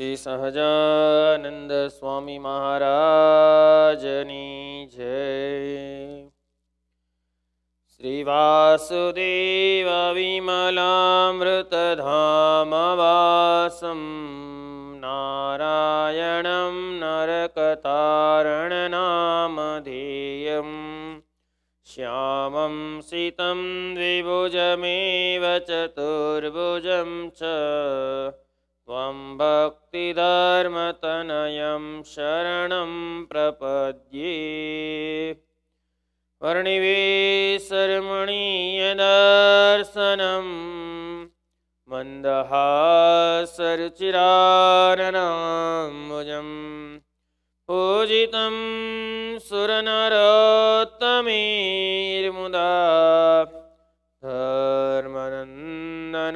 स्वामी श्री श्रीसहजानन्दस्वामीमहाराजनि जे श्रीवासुदेवाविमलामृतधामवासं नारायणं नामधेयं। श्यामं सितं द्विभुजमेव चतुर्भुजं च ત્વં ભક્તિધર્મતનયં શરણં પ્રપદ્યે વર્ણિવેશરમણીયદર્શનમ મંદહાસરચિરારણાંબુજં પૂજિતં સુરનરોત્તમીર્મુદા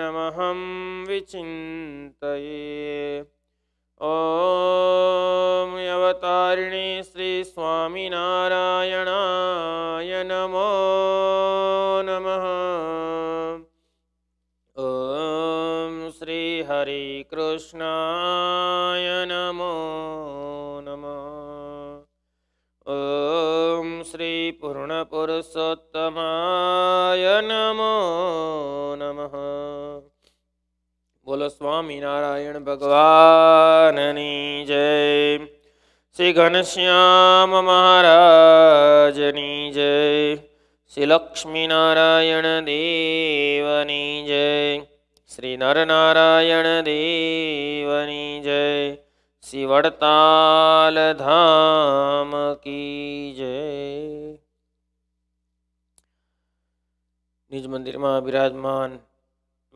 नमहं विचिन्तये ॐ अवतारिणे श्रीस्वामिनारायणाय नमो नमः ॐ श्रीहरिकृष्णाय नमो नमः ॐ श्रीपूर्णपुरुषोत्तमाय नमो नमः બોલો સ્વામિનારાયણ ભગવાનની જય શ્રી ઘનશ્યામ મહારાજની જય શ્રી લક્ષ્મીનારાયણ દેવની જય શ્રી નરનારાયણ દેવની જય શ્રી વડતાલ ધામ કી જય નિજ મંદિરમાં બિરાજમાન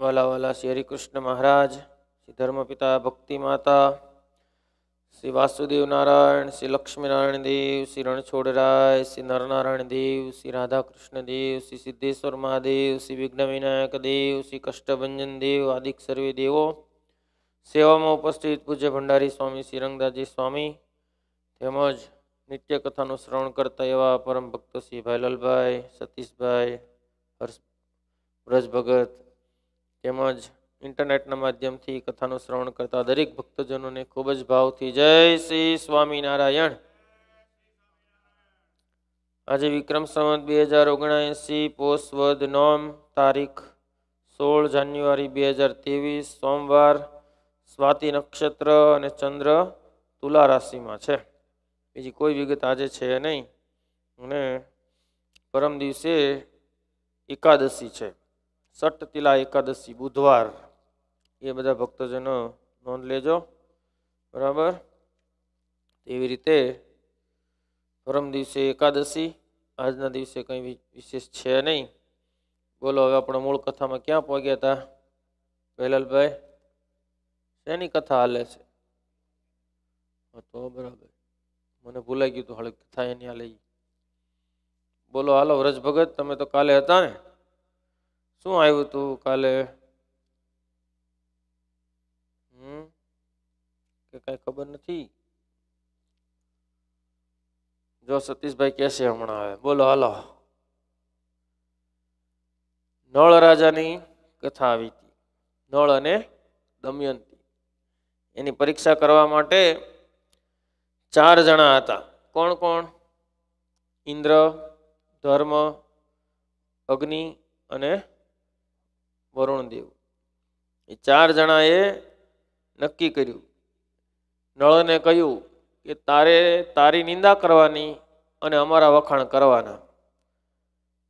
વાલાવાલા શ્રી હરિકૃષ્ણ મહારાજ શ્રી ધર્મપિતા ભક્તિ માતા શ્રી વાસુદેવ નારાયણ શ્રી લક્ષ્મીનારાયણ દેવ શ્રી રણછોડરાય શ્રી નરનારાયણ દેવ શ્રી રાધાકૃષ્ણ દેવ શ્રી સિદ્ધેશ્વર મહાદેવ શ્રી વિઘ્ન વિનાયક દેવ શ્રી કષ્ટભંજન દેવ આદિક સર્વે દેવો સેવામાં ઉપસ્થિત પૂજ્ય ભંડારી સ્વામી શ્રી રંગદાસજી સ્વામી તેમજ નિત્ય કથાનું શ્રવણ કરતા એવા પરમ ભક્ત શ્રી ભાઈલાલભાઈ સતીશભાઈ હર્ષ વ્રજ ભગત તેમજ ઇન્ટરનેટના માધ્યમથી કથાનું શ્રવણ કરતા દરેક ભક્તજનોને ખૂબ જ ભાવથી જય શ્રી સ્વામિનારાયણ આજે વિક્રમ સંવત બે હજાર ઓગણએંસી પોષવદ નોમ તારીખ સોળ જાન્યુઆરી બે હજાર ત્રેવીસ સોમવાર સ્વાતિ નક્ષત્ર અને ચંદ્ર તુલા રાશિમાં છે બીજી કોઈ વિગત આજે છે નહીં અને પરમ દિવસે એકાદશી છે સટ તિલા એકાદશી બુધવાર એ બધા ભક્તજનો નોંધ લેજો બરાબર એવી રીતે પરમ દિવસે એકાદશી આજના દિવસે કંઈ વિશેષ છે નહીં બોલો હવે આપણે મૂળ કથામાં ક્યાં પહોંચ્યા હતા વેલાલભાઈ શેની કથા હાલે છે તો બરાબર મને ભૂલાઈ ગયું હતું હાલ કથા એની હાલે બોલો હાલો વ્રજ ભગત તમે તો કાલે હતા ને શું આવ્યું હતું કાલે હમ કે કઈ ખબર નથી જો સતીશભાઈ કહેશે હમણાં આવે બોલો હાલો નળ રાજાની કથા આવી હતી નળ અને દમયંતી એની પરીક્ષા કરવા માટે ચાર જણા હતા કોણ કોણ ઇન્દ્ર ધર્મ અગ્નિ અને વરુણદેવ એ ચાર જણાએ નક્કી કર્યું નળને કહ્યું કે તારે તારી નિંદા કરવાની અને અમારા વખાણ કરવાના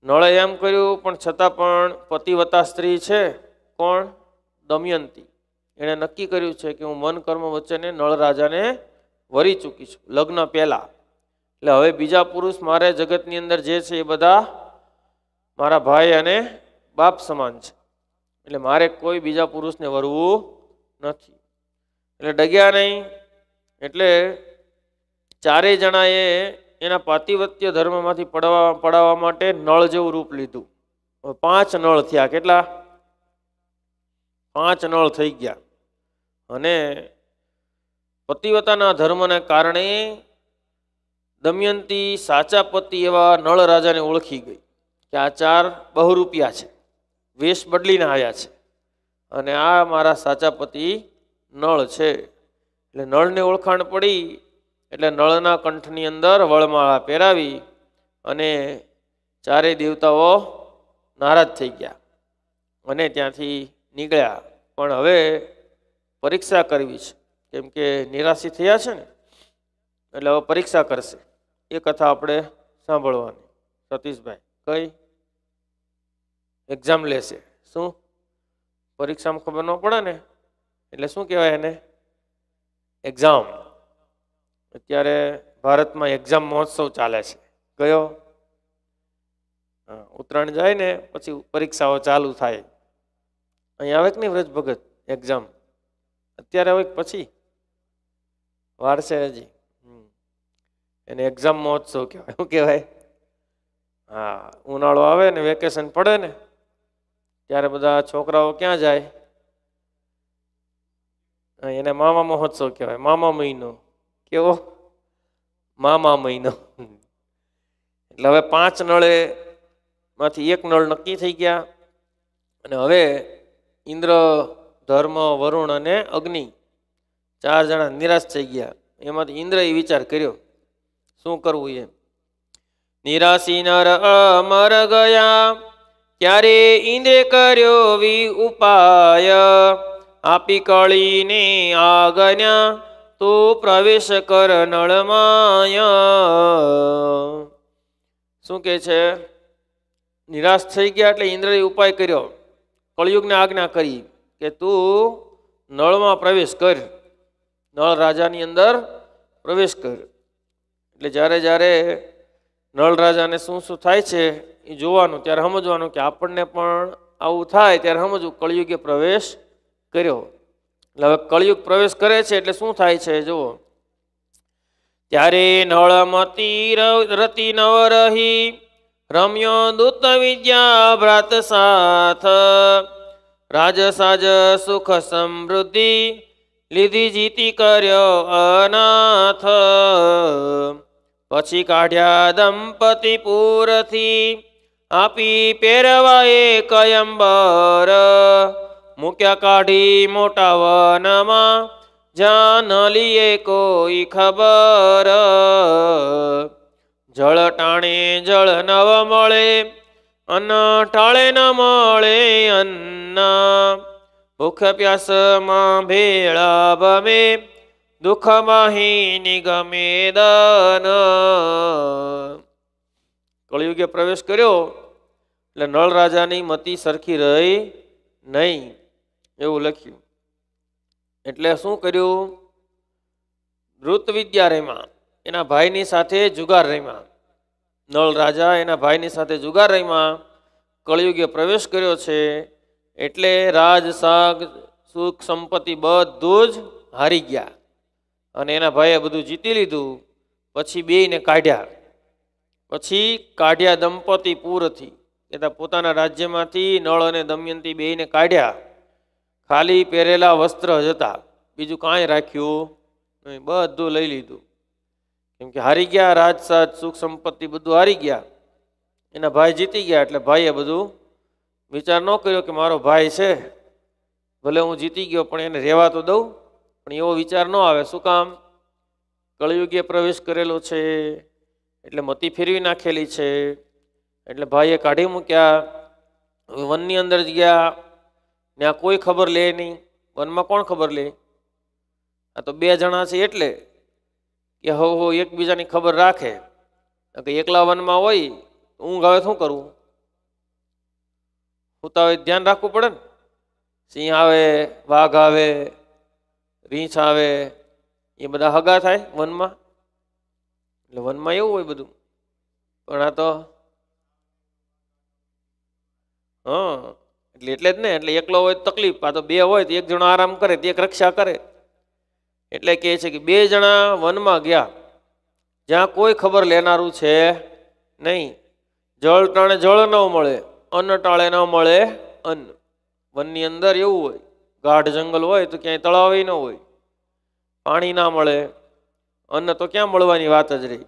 નળે એમ કર્યું પણ છતાં પણ પતિવતા સ્ત્રી છે કોણ દમયંતી એણે નક્કી કર્યું છે કે હું મન કર્મ વચ્ચેને નળ રાજાને વરી ચૂકી છું લગ્ન પહેલાં એટલે હવે બીજા પુરુષ મારે જગતની અંદર જે છે એ બધા મારા ભાઈ અને બાપ સમાન છે એટલે મારે કોઈ બીજા પુરુષને વરવું નથી એટલે ડગ્યા નહીં એટલે ચારેય જણાએ એના પાતિવત્ય ધર્મમાંથી પડવા પડાવવા માટે નળ જેવું રૂપ લીધું પાંચ નળ થયા કેટલા પાંચ નળ થઈ ગયા અને પતિવતાના ધર્મને કારણે દમયંતી સાચા પતિ એવા નળ રાજાને ઓળખી ગઈ કે આ ચાર બહુ રૂપિયા છે વેશ બદલીને આવ્યા છે અને આ મારા સાચા પતિ નળ છે એટલે નળને ઓળખાણ પડી એટલે નળના કંઠની અંદર વળમાળા પહેરાવી અને ચારે દેવતાઓ નારાજ થઈ ગયા અને ત્યાંથી નીકળ્યા પણ હવે પરીક્ષા કરવી છે કેમ કે નિરાશી થયા છે ને એટલે હવે પરીક્ષા કરશે એ કથા આપણે સાંભળવાની સતીશભાઈ કઈ એક્ઝામ લેશે શું પરીક્ષામાં ખબર ન પડે ને એટલે શું કહેવાય એને એક્ઝામ અત્યારે ભારતમાં એક્ઝામ મહોત્સવ ચાલે છે કયો ઉત્તરાયણ જાય ને પછી પરીક્ષાઓ ચાલુ થાય અહીંયા આવે કે નહીં વ્રજ ભગત એક્ઝામ અત્યારે આવે પછી વારસે છે હજી એને એક્ઝામ મહોત્સવ કહેવાય શું કહેવાય હા ઉનાળો આવે ને વેકેશન પડે ને ત્યારે બધા છોકરાઓ ક્યાં જાય એને મામા મહોત્સવ કહેવાય મામા મહિનો કેવો મામા મહિનો એટલે હવે પાંચ નળે માંથી એક નળ નક્કી થઈ ગયા અને હવે ઇન્દ્ર ધર્મ વરુણ અને અગ્નિ ચાર જણા નિરાશ થઈ ગયા એમાંથી એ વિચાર કર્યો શું કરવું એ નિરાશી નર અમર ગયા ત્યારે ઇન્દ્રે કર્યો વિ ઉપાય આપી કળીને આજ્ઞા તો પ્રવેશ કર નળમાય શું કે છે નિરાશ થઈ ગયા એટલે ઇન્દ્રએ ઉપાય કર્યો કળિયુગને આજ્ઞા કરી કે તું નળમાં પ્રવેશ કર નળ રાજાની અંદર પ્રવેશ કર એટલે જ્યારે જ્યારે નળરાજાને શું શું થાય છે એ જોવાનું ત્યારે સમજવાનું કે આપણને પણ આવું થાય ત્યારે સમજવું કળિયુગે પ્રવેશ કર્યો એટલે હવે કળિયુગ પ્રવેશ કરે છે એટલે શું થાય છે જુઓ ત્યારે નળ નળમતી રતિ નવ રહી રમ્યો દૂત વિદ્યા ભ્રાત સાથ રાજસાજ સુખ સમૃદ્ધિ લીધી જીતી કર્યો અનાથ પછી કાઢ્યા દંપતિ પૂરથી આપી પહેરવાએ કયંબર મૂક્યા કાઢી મોટા વનમાં જ્યાં ન કોઈ ખબર જળ ટાણે જળ નવ મળે અન્ન ટાળે ન મળે અન્ન ભૂખ પ્યાસમાં ભેળા બમે દુઃખમહી નિગમે દન કળિયુગે પ્રવેશ કર્યો એટલે નળ રાજાની મતી સરખી રહી નહીં એવું લખ્યું એટલે શું કર્યું નૃતવિદ્યા રેમા એના ભાઈની સાથે જુગાર રેમા નળ રાજા એના ભાઈની સાથે જુગાર રેમા કળિયુગે પ્રવેશ કર્યો છે એટલે રાજ સાગ સુખ સંપત્તિ બધું જ હારી ગયા અને એના ભાઈએ બધું જીતી લીધું પછી બેયને કાઢ્યા પછી કાઢ્યા દંપતી પૂરથી કહેતા પોતાના રાજ્યમાંથી નળ અને દમયંતી બેયને કાઢ્યા ખાલી પહેરેલા વસ્ત્ર જતા બીજું કાંઈ રાખ્યું નહીં બધું લઈ લીધું કેમ કે હારી ગયા રાજસાદ સુખ સંપત્તિ બધું હારી ગયા એના ભાઈ જીતી ગયા એટલે ભાઈએ બધું વિચાર ન કર્યો કે મારો ભાઈ છે ભલે હું જીતી ગયો પણ એને રહેવા તો દઉં પણ એવો વિચાર ન આવે શું કામ કળયુગે પ્રવેશ કરેલો છે એટલે મતી ફેરવી નાખેલી છે એટલે ભાઈએ કાઢી મૂક્યા વનની અંદર જ ગયા ત્યાં કોઈ ખબર લે નહીં વનમાં કોણ ખબર લે આ તો બે જણા છે એટલે કે હો હો એકબીજાની ખબર રાખે કે એકલા વનમાં હોય ઊંઘ આવે શું કરવું સુતા હોય ધ્યાન રાખવું પડે ને સિંહ આવે વાઘ આવે રીંછ આવે એ બધા હગા થાય વનમાં એટલે વનમાં એવું હોય બધું પણ આ તો હા એટલે એટલે જ ને એટલે એકલો હોય તકલીફ આ તો બે હોય તો એક જણો આરામ કરે તો એક રક્ષા કરે એટલે કહે છે કે બે જણા વનમાં ગયા જ્યાં કોઈ ખબર લેનારું છે નહીં જળ ટાણે જળ ન મળે અન્ન ટાળે ન મળે અન્ન વનની અંદર એવું હોય ગાઢ જંગલ હોય તો ક્યાંય તળાવ ન હોય પાણી ના મળે અન્ન તો ક્યાં મળવાની વાત જ રહી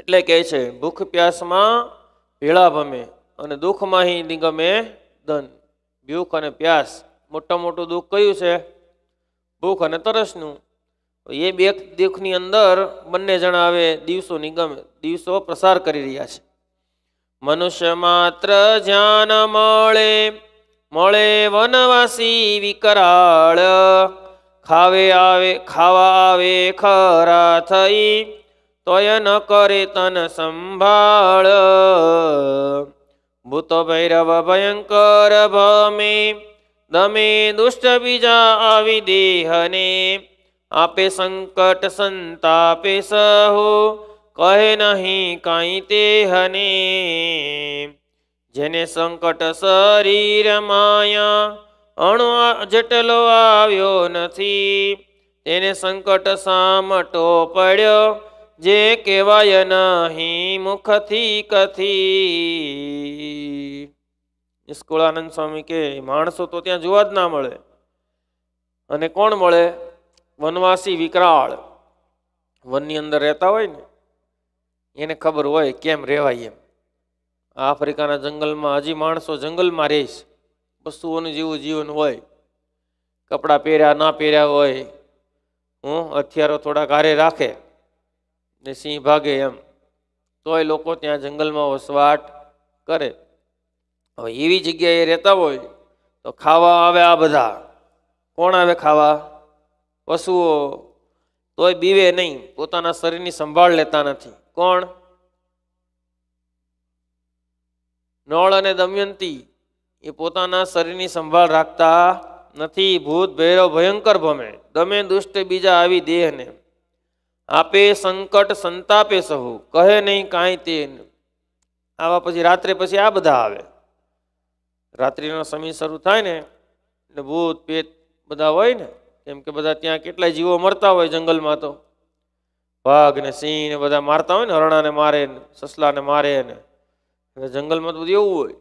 એટલે કહે છે ભૂખ પ્યાસમાં ભેળા ભમે અને દુઃખમાં હિ નિગમે ધન ભૂખ અને પ્યાસ મોટા મોટું દુઃખ કયું છે ભૂખ અને તરસનું એ બે દુઃખની અંદર બંને જણા આવે દિવસો નિગમે દિવસો પ્રસાર કરી રહ્યા છે મનુષ્ય માત્ર ધ્યાન મળે મળે વનવાસી વિકરાળ ખાવે આવે ખાવા આવે ખરા થઈ તોય ન કરે તન સંભાળ ભૂત ભૈરવ ભયંકર ભમે દમે દુષ્ટ બીજા આવી દેહને આપે સંકટ સંતાપે સહો કહે નહીં કાંઈ તે હને જેને સંકટ શરીર માયા અણુ જેટલો આવ્યો નથી તેને સંકટ સામટો પડ્યો જે કહેવાય નહીં મુખથી કથી નિષ્કુળાનંદ સ્વામી કે માણસો તો ત્યાં જોવા જ ના મળે અને કોણ મળે વનવાસી વિકરાળ વનની અંદર રહેતા હોય ને એને ખબર હોય કેમ રહેવાય એમ આફ્રિકાના જંગલમાં હજી માણસો જંગલમાં રહીશ પશુઓનું જેવું જીવન હોય કપડાં પહેર્યા ના પહેર્યા હોય હું હથિયારો થોડા ઘારે રાખે ને સિંહ ભાગે એમ તોય લોકો ત્યાં જંગલમાં વસવાટ કરે હવે એવી જગ્યાએ રહેતા હોય તો ખાવા આવે આ બધા કોણ આવે ખાવા પશુઓ તોય બીવે નહીં પોતાના શરીરની સંભાળ લેતા નથી કોણ નળ અને દમયંતી એ પોતાના શરીરની સંભાળ રાખતા નથી ભૂત ભૈરવ ભયંકર ભમે દમે દુષ્ટ બીજા આવી દેહને આપે સંકટ સંતાપે સહુ કહે નહીં કાંઈ તે આવા પછી રાત્રે પછી આ બધા આવે રાત્રિનો સમય શરૂ થાય ને એટલે ભૂત પેત બધા હોય ને કેમ કે બધા ત્યાં કેટલાય જીવો મરતા હોય જંગલમાં તો વાઘ ને સિંહ ને બધા મારતા હોય ને હરણાને મારે ને સસલાને મારે ને અને જંગલમાં તો બધું એવું હોય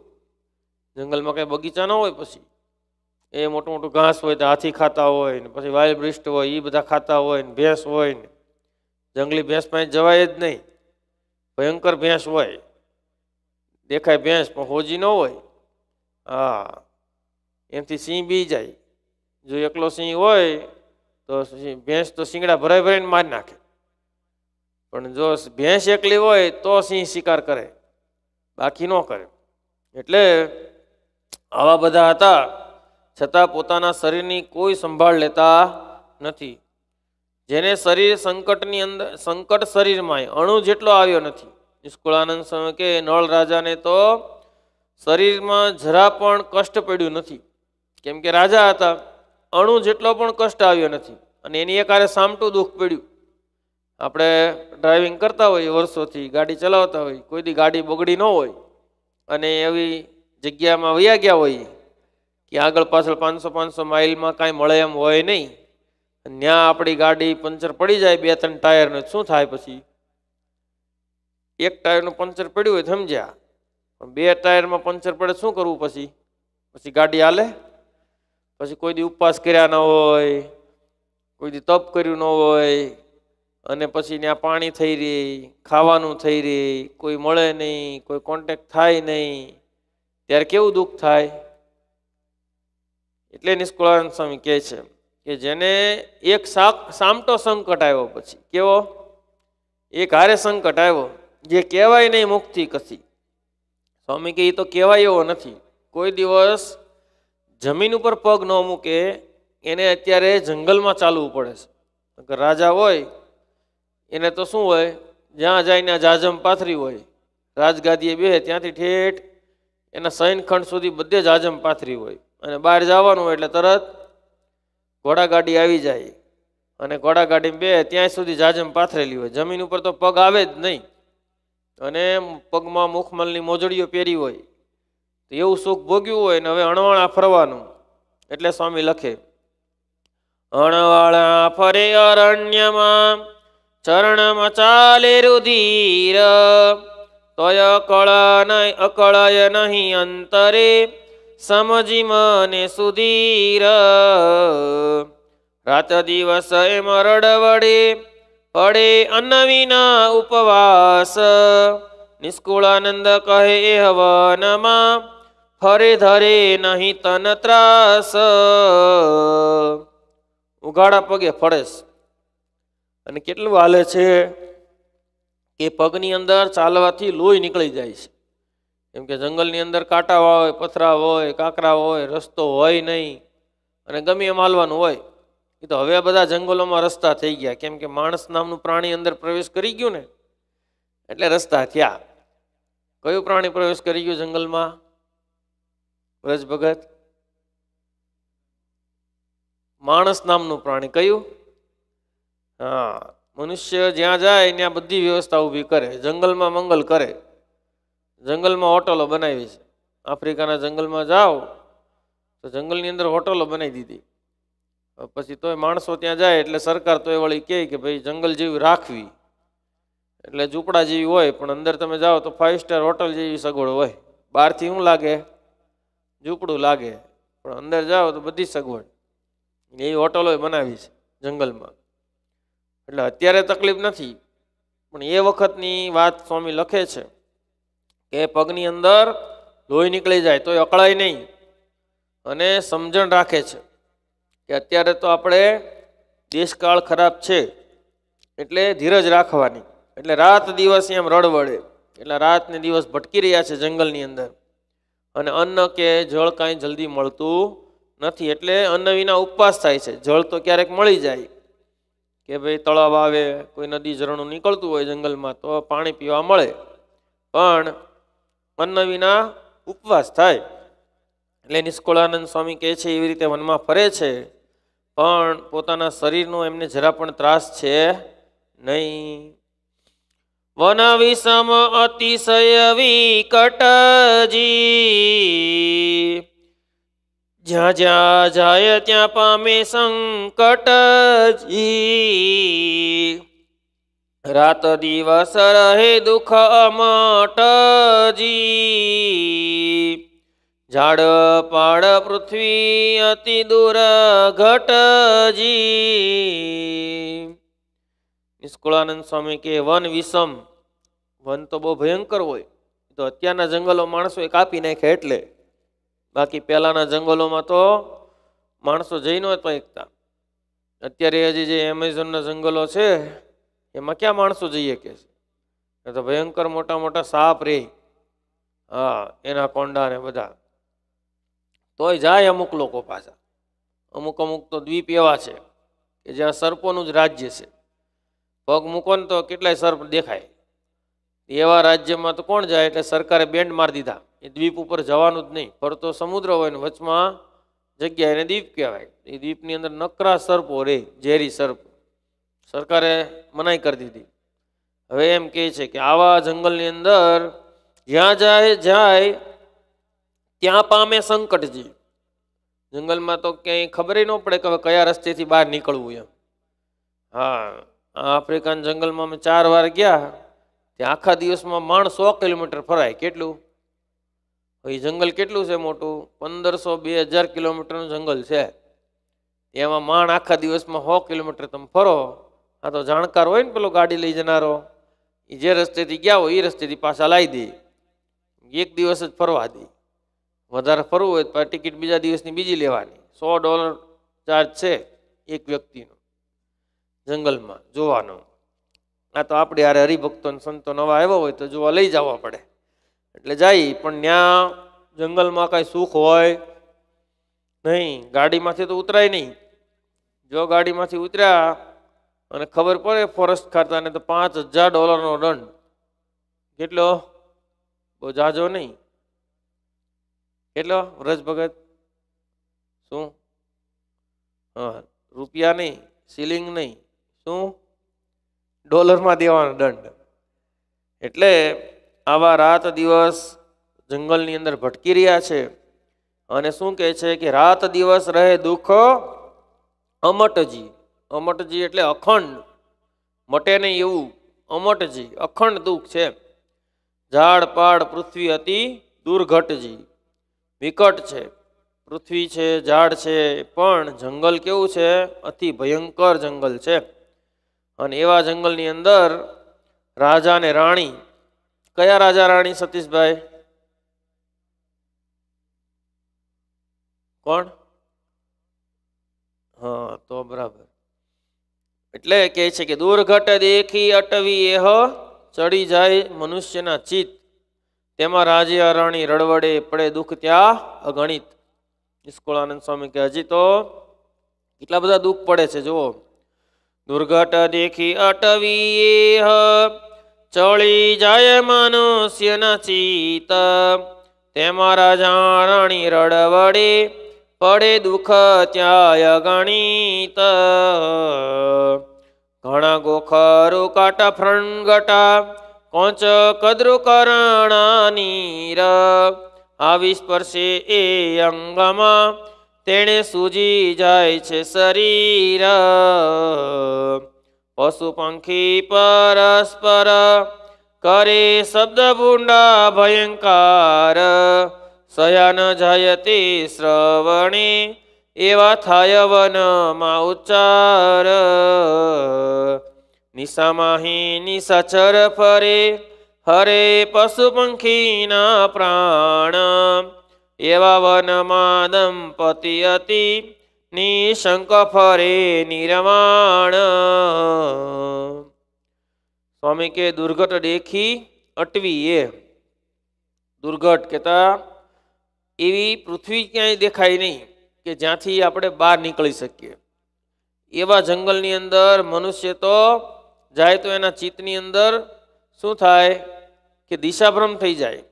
જંગલમાં કંઈ બગીચા ન હોય પછી એ મોટું મોટું ઘાસ હોય તો હાથી ખાતા હોય ને પછી વાયલ બ્રિસ્ટ હોય એ બધા ખાતા હોય ને ભેંસ હોય ને જંગલી ભેંસ પાસે જવાય જ નહીં ભયંકર ભેંસ હોય દેખાય ભેંસ પણ હોજી ન હોય હા એમથી સિંહ બી જાય જો એકલો સિંહ હોય તો ભેંસ તો શિંગડા ભરાઈ ભરાઈને મારી નાખે પણ જો ભેંસ એકલી હોય તો સિંહ શિકાર કરે બાકી ન કરે એટલે આવા બધા હતા છતાં પોતાના શરીરની કોઈ સંભાળ લેતા નથી જેને શરીર સંકટની અંદર સંકટ શરીરમાં અણુ જેટલો આવ્યો નથી નિષ્કુળાનંદ સ્વામી કે નળ રાજાને તો શરીરમાં જરા પણ કષ્ટ પડ્યું નથી કેમ કે રાજા હતા અણુ જેટલો પણ કષ્ટ આવ્યો નથી અને એની એકારે સામટું દુઃખ પડ્યું આપણે ડ્રાઇવિંગ કરતા હોઈએ વર્ષોથી ગાડી ચલાવતા હોય કોઈ દી ગાડી બગડી ન હોય અને એવી જગ્યામાં વયા ગયા હોઈએ કે આગળ પાછળ પાંચસો પાંચસો માઇલમાં કાંઈ મળે એમ હોય નહીં ત્યાં આપણી ગાડી પંચર પડી જાય બે ત્રણ ટાયરને શું થાય પછી એક ટાયરનું પંચર પડ્યું હોય સમજ્યા પણ બે ટાયરમાં પંચર પડે શું કરવું પછી પછી ગાડી હાલે પછી કોઈ દી ઉપવાસ કર્યા ન હોય કોઈ દી તપ કર્યું ન હોય અને પછી ત્યાં પાણી થઈ રહી ખાવાનું થઈ રહી કોઈ મળે નહીં કોઈ કોન્ટેક થાય નહીં ત્યારે કેવું દુઃખ થાય એટલે નિષ્કુળાનંદ સ્વામી કહે છે કે જેને એક સામટો સંકટ આવ્યો પછી કેવો એક હારે સંકટ આવ્યો જે કહેવાય નહીં મુક્તિ કસી સ્વામી કે એ તો કહેવાય એવો નથી કોઈ દિવસ જમીન ઉપર પગ ન મૂકે એને અત્યારે જંગલમાં ચાલવું પડે છે રાજા હોય એને તો શું હોય જ્યાં જાય જાજમ પાથરી હોય રાજગાદીએ બે ત્યાંથી ઠેઠ એના સૈનખંડ સુધી બધે જાજમ પાથરી હોય અને બહાર જવાનું હોય એટલે તરત ઘોડાગાડી આવી જાય અને ઘોડાગાડી બે ત્યાં સુધી જાજમ પાથરેલી હોય જમીન ઉપર તો પગ આવે જ નહીં અને પગમાં મુખમલની મોજડીઓ પહેરી હોય તો એવું સુખ ભોગ્યું હોય ને હવે અણવાણા ફરવાનું એટલે સ્વામી લખે અણવાળા ફરે અરણ્યમાં ચરણમચાલે રુધિર તય કળા નહીં અકળય નહીં અંતરે સમજી મને સુધીર રાત દિવસ એમ રડવડે પડે અન્નવિના ઉપવાસ નિષ્કુળાનંદ કહે એ હવનમાં ફરે ધરે નહીં તન ત્રાસ ઉઘાડા પગે ફળેશ અને કેટલું હાલે છે કે પગની અંદર ચાલવાથી લોહી નીકળી જાય છે કેમ કે જંગલની અંદર કાંટા હોય પથરા હોય કાંકરા હોય રસ્તો હોય નહીં અને ગમે એમ હાલવાનું હોય એ તો હવે બધા જંગલોમાં રસ્તા થઈ ગયા કેમ કે માણસ નામનું પ્રાણી અંદર પ્રવેશ કરી ગયું ને એટલે રસ્તા થયા કયું પ્રાણી પ્રવેશ કરી ગયું જંગલમાં વ્રજ ભગત માણસ નામનું પ્રાણી કયું હા મનુષ્ય જ્યાં જાય ત્યાં બધી વ્યવસ્થા ઊભી કરે જંગલમાં મંગલ કરે જંગલમાં હોટલો બનાવી છે આફ્રિકાના જંગલમાં જાઓ તો જંગલની અંદર હોટલો બનાવી દીધી પછી તોય માણસો ત્યાં જાય એટલે સરકાર તો એ વળી કહે કે ભાઈ જંગલ જેવી રાખવી એટલે ઝૂંપડા જેવી હોય પણ અંદર તમે જાઓ તો ફાઇવ સ્ટાર હોટલ જેવી સગવડ હોય બહારથી શું લાગે ઝૂંપડું લાગે પણ અંદર જાઓ તો બધી સગવડ એવી હોટલોએ બનાવી છે જંગલમાં એટલે અત્યારે તકલીફ નથી પણ એ વખતની વાત સ્વામી લખે છે કે પગની અંદર લોહી નીકળી જાય તો એ અકળાય નહીં અને સમજણ રાખે છે કે અત્યારે તો આપણે દેશકાળ ખરાબ છે એટલે ધીરજ રાખવાની એટલે રાત દિવસ એમ રડવડે એટલે રાત ને દિવસ ભટકી રહ્યા છે જંગલની અંદર અને અન્ન કે જળ કાંઈ જલ્દી મળતું નથી એટલે અન્ન વિના ઉપવાસ થાય છે જળ તો ક્યારેક મળી જાય કે ભાઈ તળાવ આવે કોઈ નદી ઝરણું નીકળતું હોય જંગલમાં તો પાણી પીવા મળે પણ અન્ન વિના ઉપવાસ થાય એટલે નિષ્કુળાનંદ સ્વામી કહે છે એવી રીતે વનમાં ફરે છે પણ પોતાના શરીરનો એમને જરા પણ ત્રાસ છે નહીં વન વિષમ અતિશય વિકટજી જ્યાં જ્યાં જાય ત્યાં પામે સંકટજી રાત દિવસ રહે દુઃખ અમટજી ઝાડ પાડ પૃથ્વી અતિ દૂર ઘટજી નિષ્કુળાનંદ સ્વામી કે વન વિષમ વન તો બહુ ભયંકર હોય તો અત્યારના જંગલો માણસો એ કાપી નાખે એટલે બાકી પહેલાંના જંગલોમાં તો માણસો જઈ હોય એકતા અત્યારે હજી જે એમેઝોનના જંગલો છે એમાં ક્યાં માણસો જઈએ કે છે તો ભયંકર મોટા મોટા સાપ રે હા એના કોંડા ને બધા તોય જાય અમુક લોકો પાછા અમુક અમુક તો દ્વીપ એવા છે કે જ્યાં સર્પોનું જ રાજ્ય છે પગ મૂકો ને તો કેટલાય સર્પ દેખાય એવા રાજ્યમાં તો કોણ જાય એટલે સરકારે બેન્ડ મારી દીધા એ દ્વીપ ઉપર જવાનું જ નહીં ફરતો સમુદ્ર હોય ને વચમાં જગ્યા એને દ્વીપ કહેવાય એ દ્વીપની અંદર નકરા સર્પો રે ઝેરી સર્પ સરકારે મનાઈ કરી દીધી હવે એમ કહે છે કે આવા જંગલની અંદર જ્યાં જાય જાય ત્યાં પામે સંકટજી જંગલમાં તો ક્યાંય ખબર ન પડે કે હવે કયા રસ્તેથી બહાર નીકળવું એમ હા આફ્રિકન જંગલમાં અમે ચાર વાર ગયા ત્યાં આખા દિવસમાં માણ સો કિલોમીટર ફરાય કેટલું એ જંગલ કેટલું છે મોટું પંદરસો બે હજાર કિલોમીટરનું જંગલ છે એમાં માણ આખા દિવસમાં સો કિલોમીટર તમે ફરો આ તો જાણકાર હોય ને પેલો ગાડી લઈ જનારો એ જે રસ્તેથી ગયા હોય એ રસ્તેથી પાછા લાવી દે એક દિવસ જ ફરવા દે વધારે ફરવું હોય તો ટિકિટ બીજા દિવસની બીજી લેવાની સો ડોલર ચાર્જ છે એક વ્યક્તિનો જંગલમાં જોવાનો આ તો આપણે યારે હરિભક્તો સંતો નવા આવ્યો હોય તો જોવા લઈ જવા પડે એટલે જાય પણ ત્યાં જંગલમાં કાંઈ સુખ હોય નહીં ગાડીમાંથી તો ઉતરાય નહીં જો ગાડીમાંથી ઉતર્યા અને ખબર પડે ફોરેસ્ટ ખાતાને તો પાંચ હજાર ડોલરનો દંડ કેટલો બહુ જાજો નહીં કેટલો વ્રજ ભગત શું હા રૂપિયા નહીં સીલિંગ નહીં શું ડોલરમાં દેવાનો દંડ એટલે આવા રાત દિવસ જંગલની અંદર ભટકી રહ્યા છે અને શું કહે છે કે રાત દિવસ રહે દુઃખ અમટજી અમટજી એટલે અખંડ મટે નહીં એવું અમટજી અખંડ દુઃખ છે ઝાડ પાડ પૃથ્વી હતી દુર્ઘટજી વિકટ છે પૃથ્વી છે ઝાડ છે પણ જંગલ કેવું છે અતિ ભયંકર જંગલ છે અને એવા જંગલની અંદર રાજા ને રાણી કયા રાજા રાણી સતીશભાઈ કોણ હા તો બરાબર એટલે કહે છે કે દુર્ઘટ દેખી અટવી એહ ચડી જાય મનુષ્યના ચિત્ત તેમાં રાજા રાણી રડવડે પડે દુઃખ ત્યાં અગણિત નિષ્કુળાનંદ સ્વામી કે હજી તો કેટલા બધા દુઃખ પડે છે જુઓ દુર્ઘટ દેખી અટવીએ ચળી જાય મનુષ્યના નચિત તેમારા જાણણી રડવડે પડે દુઃખ ત્યાય ગણિત ઘણા ગોખરુ કાટ ફ્રણગટા કોંચ કદરુ કરણાની ર આવી સ્પર્શે એ અંગમાં તેણે સૂજી જાય છે શરીર પશુ પંખી પરસ્પર કરે શબ્દ ભૂંડા ભયંકાર શયન જયતિ શ્રવણે એવા થાય વનમાં ઉચ્ચાર નિશામાહી નિશાચર ફરે હરે પશુ પંખીના પ્રાણ એવા વનમાં દંપતિ હતી નિશંક ફરે નિર્વાણ સ્વામી કે દુર્ઘટ દેખી અટવી એ દુર્ઘટ કહેતા એવી પૃથ્વી ક્યાંય દેખાય નહીં કે જ્યાંથી આપણે બહાર નીકળી શકીએ એવા જંગલની અંદર મનુષ્ય તો જાય તો એના ચિત્તની અંદર શું થાય કે દિશાભ્રમ થઈ જાય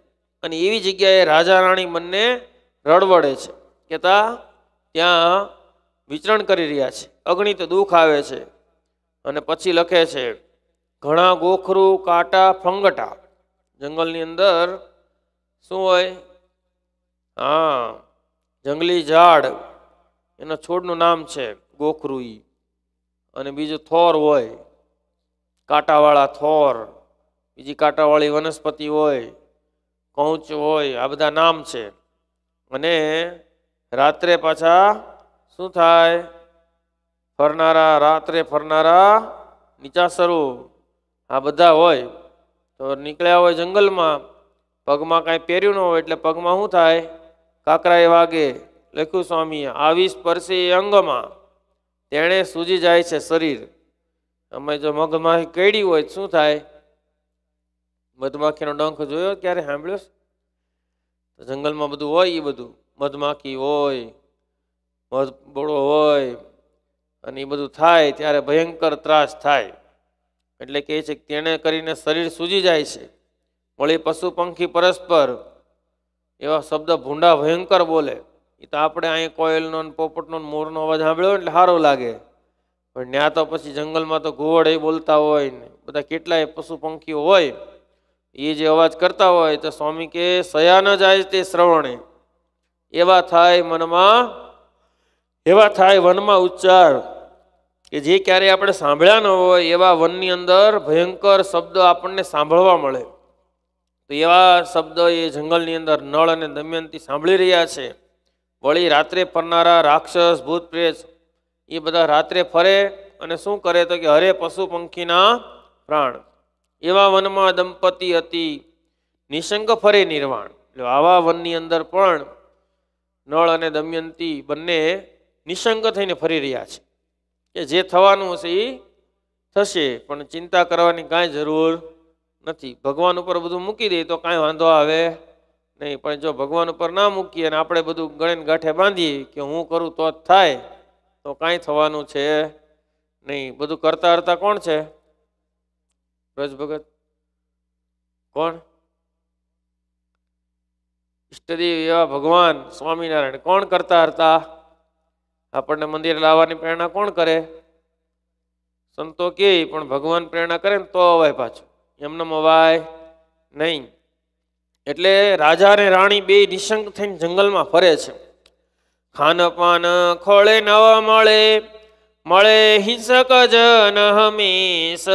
અને એવી જગ્યાએ રાજા રાણી મનને રડવડે છે કહેતા ત્યાં વિચરણ કરી રહ્યા છે અગણિત દુઃખ આવે છે અને પછી લખે છે ઘણા ગોખરું કાંટા ફંગટા જંગલની અંદર શું હોય હા જંગલી ઝાડ એના છોડનું નામ છે ગોખરૂઈ અને બીજું થોર હોય કાંટાવાળા થોર બીજી કાંટાવાળી વનસ્પતિ હોય કૌચ હોય આ બધા નામ છે અને રાત્રે પાછા શું થાય ફરનારા રાત્રે ફરનારા નીચા સ્વરૂપ આ બધા હોય તો નીકળ્યા હોય જંગલમાં પગમાં કાંઈ પહેર્યું ન હોય એટલે પગમાં શું થાય કાકરાએ વાગે લખ્યું સ્વામીએ આવી સ્પર્શે અંગમાં તેણે સૂજી જાય છે શરીર અમે જો મગમાં કેડી હોય શું થાય મધમાખીનો ડંખ જોયો ક્યારે સાંભળ્યો તો જંગલમાં બધું હોય એ બધું મધમાખી હોય મધબોળો હોય અને એ બધું થાય ત્યારે ભયંકર ત્રાસ થાય એટલે કહે છે કે તેણે કરીને શરીર સૂજી જાય છે વળી પશુ પંખી પરસ્પર એવા શબ્દ ભૂંડા ભયંકર બોલે એ તો આપણે અહીંયા કોયલનો પોપટનો મોરનો અવાજ સાંભળ્યો એટલે સારો લાગે પણ ત્યાં તો પછી જંગલમાં તો ઘુવડ એ બોલતા હોય ને બધા કેટલાય પશુ પંખીઓ હોય એ જે અવાજ કરતા હોય તો સ્વામી કે સયા ન જાય તે શ્રવણે એવા થાય મનમાં એવા થાય વનમાં ઉચ્ચાર કે જે ક્યારે આપણે સાંભળ્યા ન હોય એવા વનની અંદર ભયંકર શબ્દ આપણને સાંભળવા મળે તો એવા શબ્દ એ જંગલની અંદર નળ અને દમયંતી સાંભળી રહ્યા છે વળી રાત્રે ફરનારા રાક્ષસ ભૂત પ્રેત એ બધા રાત્રે ફરે અને શું કરે તો કે હરે પશુ પંખીના પ્રાણ એવા વનમાં દંપતી હતી નિસંગ ફરે નિર્વાણ એટલે આવા વનની અંદર પણ નળ અને દમયંતી બંને નિસંગ થઈને ફરી રહ્યા છે કે જે થવાનું હશે એ થશે પણ ચિંતા કરવાની કાંઈ જરૂર નથી ભગવાન ઉપર બધું મૂકી દઈએ તો કાંઈ વાંધો આવે નહીં પણ જો ભગવાન ઉપર ના મૂકીએ અને આપણે બધું ગણે ગાંઠે બાંધીએ કે હું કરું તો જ થાય તો કાંઈ થવાનું છે નહીં બધું કરતા કરતા કોણ છે વ્રજ ભગત કોણ ઇષ્ટદેવ એવા ભગવાન સ્વામિનારાયણ કોણ કરતા હતા આપણને મંદિર લાવવાની પ્રેરણા કોણ કરે સંતો કે પણ ભગવાન પ્રેરણા કરે ને તો અવાય પાછું એમને અવાય નહીં એટલે રાજા અને રાણી બે નિશંક થઈને જંગલમાં ફરે છે ખાનપાન ખોળે નવા મળે મળે હિંસક જન હમીશ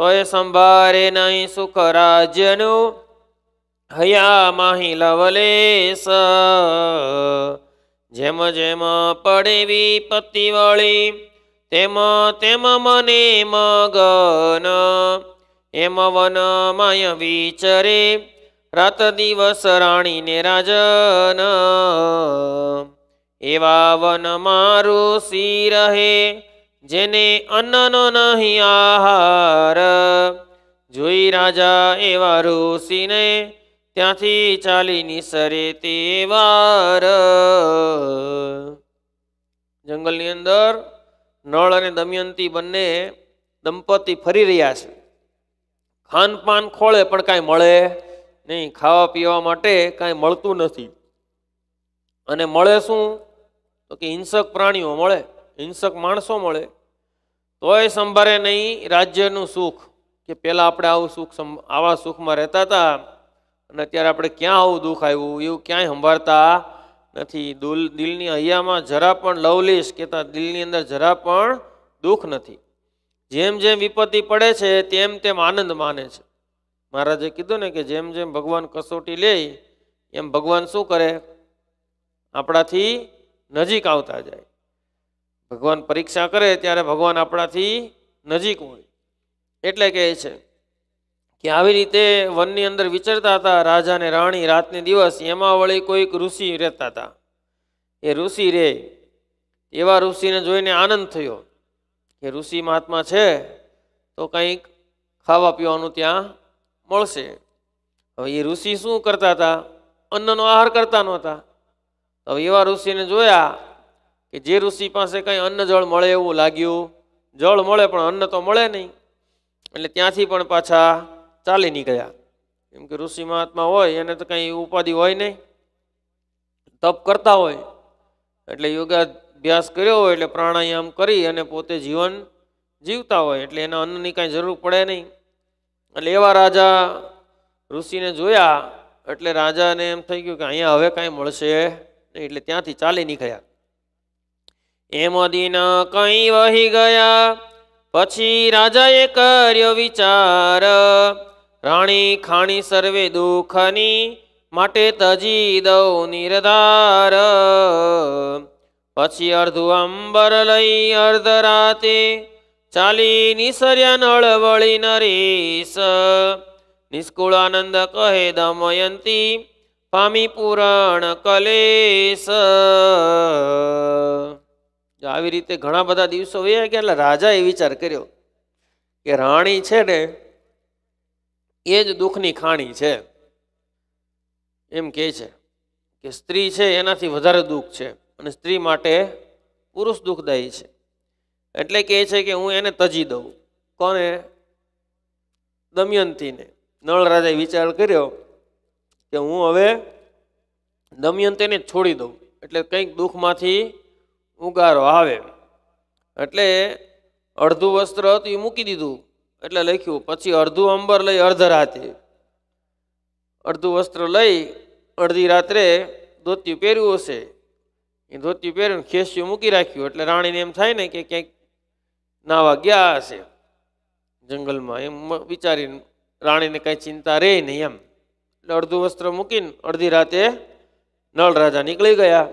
તોય સંભારે નહીં સુખ રાજ્યનું હયા માહી લવલેસ જેમ જેમ પડેવી પતિ વળી તેમ તેમ મને મગન એમ વન માય વિચરે રાત દિવસ રાણીને રાજન એવા વન મારું સી રહે જેને અન્નનો નહીં આહાર જોઈ રાજા એવા ઋષિને ત્યાંથી ચાલી નિસરે તે વાર જંગલની અંદર નળ અને દમયંતી બંને દંપતી ફરી રહ્યા છે ખાનપાન ખોળે પણ કાંઈ મળે નહીં ખાવા પીવા માટે કાંઈ મળતું નથી અને મળે શું તો કે હિંસક પ્રાણીઓ મળે હિંસક માણસો મળે તોય સંભારે નહીં રાજ્યનું સુખ કે પહેલાં આપણે આવું સુખ આવા સુખમાં રહેતા હતા અને અત્યારે આપણે ક્યાં આવું દુઃખ આવ્યું એવું ક્યાંય સંભાળતા નથી દુલ દિલની હૈયામાં જરા પણ લવલીશ કહેતા દિલની અંદર જરા પણ દુઃખ નથી જેમ જેમ વિપત્તિ પડે છે તેમ તેમ આનંદ માને છે મહારાજે કીધું ને કે જેમ જેમ ભગવાન કસોટી લે એમ ભગવાન શું કરે આપણાથી નજીક આવતા જાય ભગવાન પરીક્ષા કરે ત્યારે ભગવાન આપણાથી નજીક હોય એટલે કહે છે કે આવી રીતે વનની અંદર વિચરતા હતા રાજા ને રાણી રાતને દિવસ એમાં વળી કોઈક ઋષિ રહેતા હતા એ ઋષિ રે એવા ઋષિને જોઈને આનંદ થયો કે ઋષિ મહાત્મા છે તો કંઈક ખાવા પીવાનું ત્યાં મળશે હવે એ ઋષિ શું કરતા હતા અન્નનો આહાર કરતા નહોતા હવે એવા ઋષિને જોયા કે જે ઋષિ પાસે કંઈ અન્ન જળ મળે એવું લાગ્યું જળ મળે પણ અન્ન તો મળે નહીં એટલે ત્યાંથી પણ પાછા ચાલી નીકળ્યા કેમ કે ઋષિ મહાત્મા હોય એને તો કંઈ ઉપાધિ હોય નહીં તપ કરતા હોય એટલે યોગાભ્યાસ કર્યો હોય એટલે પ્રાણાયામ કરી અને પોતે જીવન જીવતા હોય એટલે એના અન્નની કાંઈ જરૂર પડે નહીં એટલે એવા રાજા ઋષિને જોયા એટલે રાજાને એમ થઈ ગયું કે અહીંયા હવે કાંઈ મળશે નહીં એટલે ત્યાંથી ચાલી નીકળ્યા એમ દિન કંઈ વહી ગયા પછી રાજાએ કર્યો વિચાર રાણી ખાણી સર્વે દુઃખની માટે તજી દઉ નિર્ધાર પછી અર્ધું અંબર લઈ અર્ધ રાતે ચાલી નિસર્યા નળ વળી નરેશ નિષ્કુળ આનંદ કહે દમયંતી પામી પૂરણ કલેશ આવી રીતે ઘણા બધા દિવસો વયા ગયા એટલે રાજાએ વિચાર કર્યો કે રાણી છે ને એ જ દુઃખની ખાણી છે એમ કહે છે કે સ્ત્રી છે એનાથી વધારે દુઃખ છે અને સ્ત્રી માટે પુરુષ દુઃખદાયી છે એટલે કહે છે કે હું એને તજી દઉં કોને દમયંતીને નળ રાજાએ વિચાર કર્યો કે હું હવે દમયંતીને છોડી દઉં એટલે કંઈક દુઃખમાંથી ઉગારો આવે એટલે અડધું વસ્ત્ર હતું એ મૂકી દીધું એટલે લખ્યું પછી અડધું અંબર લઈ અડધ રાતે અડધું વસ્ત્ર લઈ અડધી રાત્રે ધોતિયું પહેર્યું હશે એ ધોતિયું પહેર્યું ખેસ્યું મૂકી રાખ્યું એટલે રાણીને એમ થાય ને કે ક્યાંક નાવા ગયા હશે જંગલમાં એમ વિચારીને રાણીને કાંઈ ચિંતા રહે નહીં એમ એટલે અડધું વસ્ત્ર મૂકીને અડધી રાતે નળ રાજા નીકળી ગયા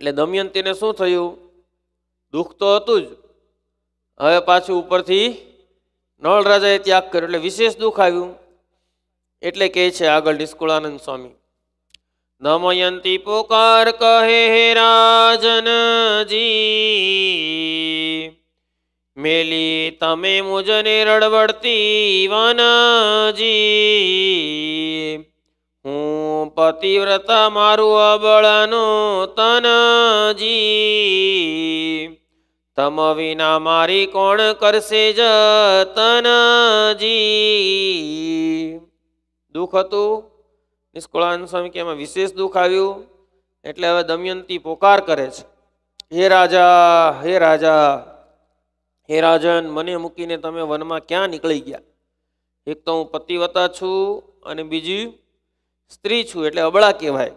એટલે દમયંતીને શું થયું દુઃખ તો હતું જ હવે પાછું ઉપરથી નળ રાજાએ ત્યાગ કર્યો એટલે વિશેષ દુઃખ આવ્યું એટલે કહે છે આગળ નિષ્કુળાનંદ સ્વામી દમયંતી પોકાર કહે હે રાજનજી મેલી તમે મુજને રડવડતી વાનાજી પતિવ્રત મારું અબળનું તનજી તમ વિના મારી કોણ કરશે જ તનજી દુઃખ હતું નિષ્કુળાન સ્વામી કે એમાં વિશેષ દુઃખ આવ્યું એટલે હવે દમયંતી પોકાર કરે છે હે રાજા હે રાજા હે રાજન મને મૂકીને તમે વનમાં ક્યાં નીકળી ગયા એક તો હું પતિવતા છું અને બીજી સ્ત્રી છું એટલે અબળા કહેવાય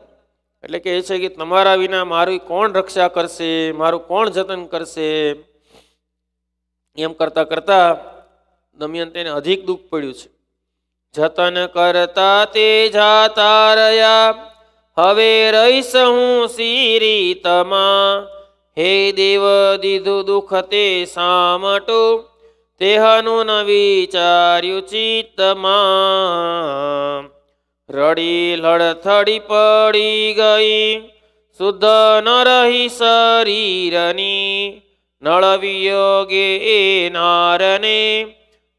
એટલે કે એ છે કે તમારા વિના મારી કોણ રક્ષા કરશે મારું કોણ જતન કરશે એમ કરતા કરતાં દમયંતીને અધિક દુઃખ પડ્યું છે જતન કરતા તે જાતા રહ્યા હવે રહીશ હું સીરી તમા હે દેવ દીધું દુઃખ તે સામટો તેહનું ન વિચાર્યું ચિત્તમાં રડી લડથડી પડી ગઈ શુદ્ધ ન રહી શરીરની નળવિયોગે એ નારને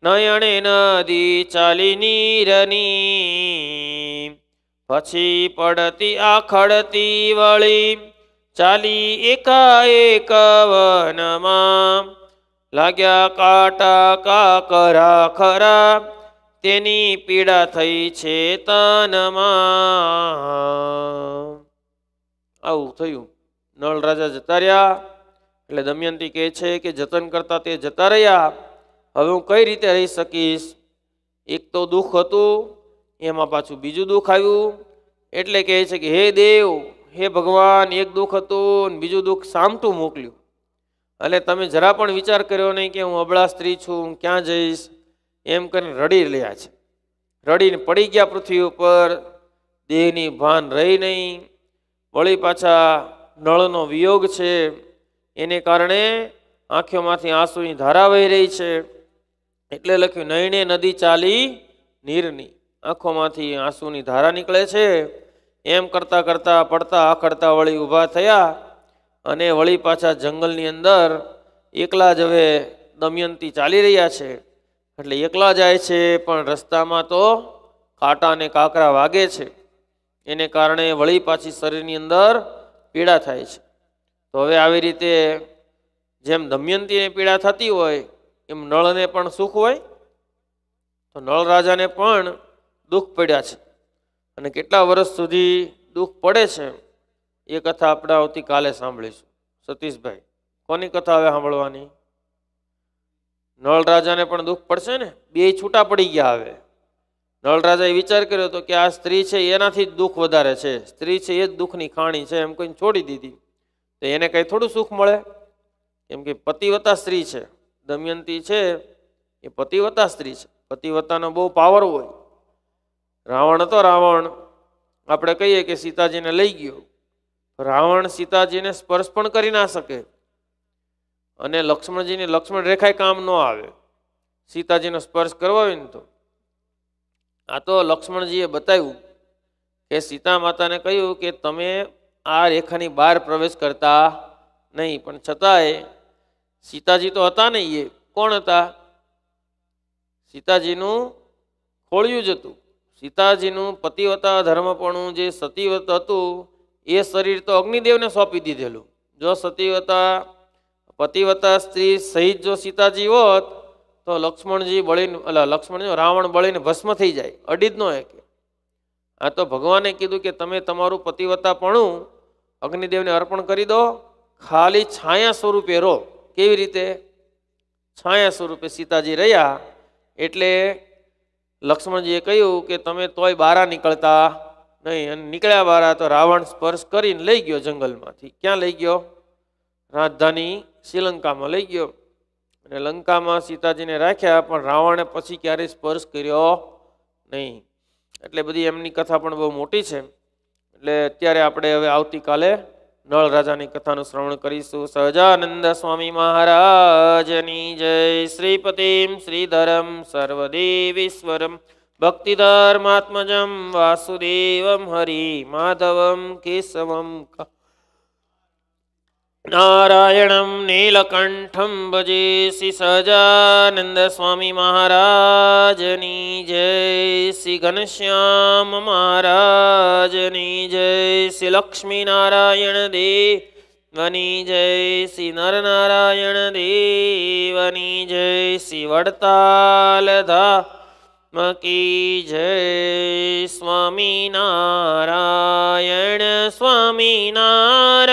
નયણે નદી ચાલી નીરની પછી પડતી આખડતી વળી ચાલી એકાએક વનમાં લાગ્યા કાટા કાકરા ખરા તેની પીડા થઈ છે તનમાં આવું થયું નળ રાજા જતા રહ્યા એટલે દમયંતી કહે છે કે જતન કરતા તે જતા રહ્યા હવે હું કઈ રીતે રહી શકીશ એક તો દુઃખ હતું એમાં પાછું બીજું દુઃખ આવ્યું એટલે કહે છે કે હે દેવ હે ભગવાન એક દુઃખ હતું બીજું દુઃખ સામટું મોકલ્યું અને તમે જરા પણ વિચાર કર્યો નહીં કે હું અબળા સ્ત્રી છું ક્યાં જઈશ એમ કરીને રડી રહ્યા છે રડીને પડી ગયા પૃથ્વી ઉપર દેહની ભાન રહી નહીં વળી પાછા નળનો વિયોગ છે એને કારણે આંખોમાંથી આંસુની ધારા વહી રહી છે એટલે લખ્યું નયણે નદી ચાલી નીરની આંખોમાંથી આંસુની ધારા નીકળે છે એમ કરતાં કરતાં પડતા આખડતા વળી ઊભા થયા અને વળી પાછા જંગલની અંદર એકલા જ હવે દમયંતી ચાલી રહ્યા છે એટલે એકલા જાય છે પણ રસ્તામાં તો કાંટા અને કાંકરા વાગે છે એને કારણે વળી પાછી શરીરની અંદર પીડા થાય છે તો હવે આવી રીતે જેમ દમયંતીને પીડા થતી હોય એમ નળને પણ સુખ હોય તો નળ રાજાને પણ દુઃખ પડ્યા છે અને કેટલા વર્ષ સુધી દુઃખ પડે છે એ કથા આપણે આવતીકાલે સાંભળીશું સતીશભાઈ કોની કથા હવે સાંભળવાની નળ રાજાને પણ દુઃખ પડશે ને બે છૂટા પડી ગયા હવે નળ રાજાએ વિચાર કર્યો હતો કે આ સ્ત્રી છે એનાથી જ દુઃખ વધારે છે સ્ત્રી છે એ જ દુઃખની ખાણી છે એમ કોઈને છોડી દીધી તો એને કંઈ થોડું સુખ મળે કેમ કે પતિવતા સ્ત્રી છે દમયંતી છે એ પતિવતા સ્ત્રી છે પતિવતાનો બહુ પાવર હોય રાવણ હતો રાવણ આપણે કહીએ કે સીતાજીને લઈ ગયો રાવણ સીતાજીને સ્પર્શ પણ કરી ના શકે અને લક્ષ્મણજીની લક્ષ્મણ રેખાએ કામ ન આવે સીતાજીનો સ્પર્શ કરવો હોય ને તો આ તો લક્ષ્મણજીએ બતાવ્યું કે સીતા માતાને કહ્યું કે તમે આ રેખાની બહાર પ્રવેશ કરતા નહીં પણ છતાંય સીતાજી તો હતા નહીં એ કોણ હતા સીતાજીનું ખોળ્યું જ હતું સીતાજીનું પતિવતા ધર્મપણું જે સતીવત હતું એ શરીર તો અગ્નિદેવને સોંપી દીધેલું જો સતીવતા પતિવતા સ્ત્રી સહિત જો સીતાજી હોત તો લક્ષ્મણજી બળીને એટલે લક્ષ્મણજી રાવણ બળીને ભસ્મ થઈ જાય અડીજ નો કે આ તો ભગવાને કીધું કે તમે તમારું પતિવતાપણું અગ્નિદેવને અર્પણ કરી દો ખાલી છાયા સ્વરૂપે રહો કેવી રીતે છાયા સ્વરૂપે સીતાજી રહ્યા એટલે લક્ષ્મણજીએ કહ્યું કે તમે તોય બારા નીકળતા નહીં અને નીકળ્યા બારા તો રાવણ સ્પર્શ કરીને લઈ ગયો જંગલમાંથી ક્યાં લઈ ગયો રાજધાની શ્રીલંકામાં લઈ ગયો અને લંકામાં સીતાજીને રાખ્યા પણ રાવણે પછી ક્યારેય સ્પર્શ કર્યો નહીં એટલે બધી એમની કથા પણ બહુ મોટી છે એટલે અત્યારે આપણે હવે આવતીકાલે નળ રાજાની કથાનું શ્રવણ કરીશું સહજાનંદ સ્વામી મહારાજની જય શ્રીપતિમ શ્રીધરમ સર્વદેવીશ્વરમ ભક્તિધર્માત્મજમ વાસુદેવમ હરિ માધવમ કેશવમ નારાયણમ નીલકંઠમ ભજે શ્રી સહજાનંદ સ્વામી મહારાજની જય શ્રી ઘનશ્યામ મહારાજની જય શ્રી લક્ષ્મીનારાયણ દેવની જય શ્રી નરનારાયણ દેવની જય શ્રી વડતાલધા મકી જય સ્વામી નારાયણ સ્વામી નારાયણ